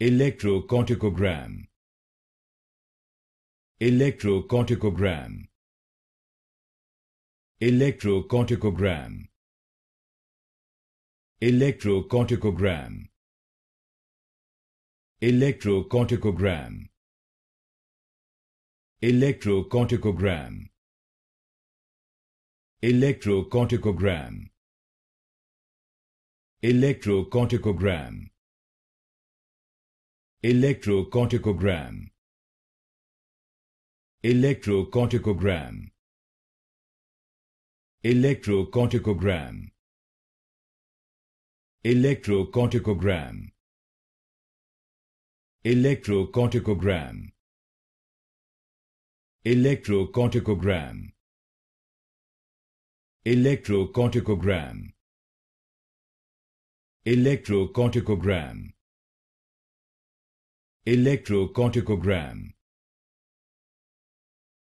Electrocorticogram Electrocorticogram Electrocorticogram Electrocorticogram Electrocorticogram Electrocorticogram Electrocorticogram Electrocorticogram electrocorticogram electrocorticogram electrocorticogram electrocorticogram electrocorticogram electrocorticogram electrocorticogram electrocorticogram electrocorticogram